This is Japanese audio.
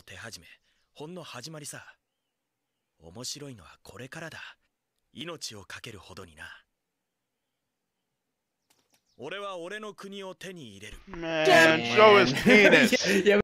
の手始めほんの始まりさ面白いのはこれからだ命を懸けるほどにな俺は俺の国を手に入れる Man,